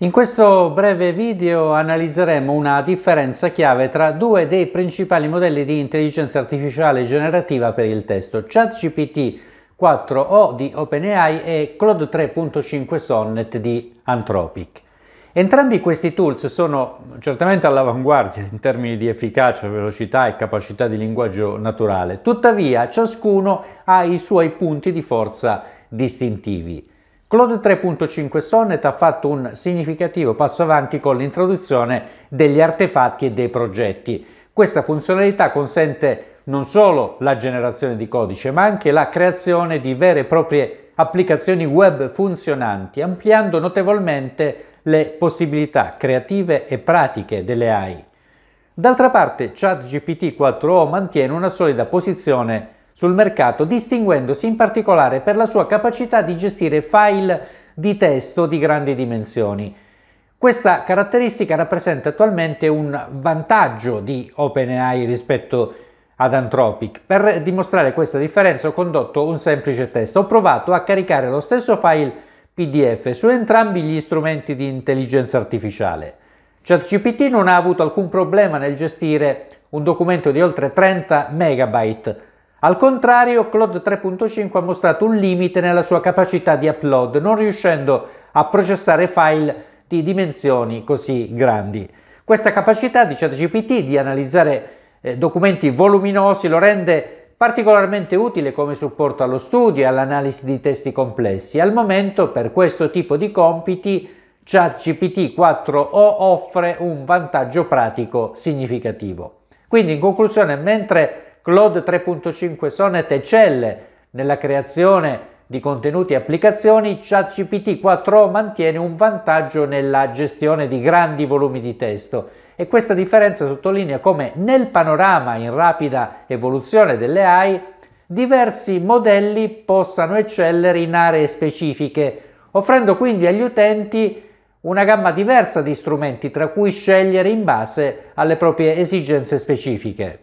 In questo breve video analizzeremo una differenza chiave tra due dei principali modelli di intelligenza artificiale generativa per il testo, ChatGPT 4o di OpenAI e Claude 3.5 Sonnet di Anthropic. Entrambi questi tools sono certamente all'avanguardia in termini di efficacia, velocità e capacità di linguaggio naturale, tuttavia ciascuno ha i suoi punti di forza distintivi. Clone 3.5 Sonnet ha fatto un significativo passo avanti con l'introduzione degli artefatti e dei progetti. Questa funzionalità consente non solo la generazione di codice, ma anche la creazione di vere e proprie applicazioni web funzionanti, ampliando notevolmente le possibilità creative e pratiche delle AI. D'altra parte, ChatGPT 4O mantiene una solida posizione sul mercato, distinguendosi in particolare per la sua capacità di gestire file di testo di grandi dimensioni. Questa caratteristica rappresenta attualmente un vantaggio di OpenAI rispetto ad Anthropic. Per dimostrare questa differenza ho condotto un semplice test. Ho provato a caricare lo stesso file PDF su entrambi gli strumenti di intelligenza artificiale. ChatGPT non ha avuto alcun problema nel gestire un documento di oltre 30 megabyte al contrario, Cloud 3.5 ha mostrato un limite nella sua capacità di upload, non riuscendo a processare file di dimensioni così grandi. Questa capacità di ChatGPT di analizzare eh, documenti voluminosi lo rende particolarmente utile come supporto allo studio e all'analisi di testi complessi. Al momento, per questo tipo di compiti, ChatGPT 4O offre un vantaggio pratico significativo. Quindi, in conclusione, mentre Cloud 3.5 Sonnet eccelle nella creazione di contenuti e applicazioni, ChatGPT 4 mantiene un vantaggio nella gestione di grandi volumi di testo e questa differenza sottolinea come nel panorama in rapida evoluzione delle AI diversi modelli possano eccellere in aree specifiche, offrendo quindi agli utenti una gamma diversa di strumenti tra cui scegliere in base alle proprie esigenze specifiche.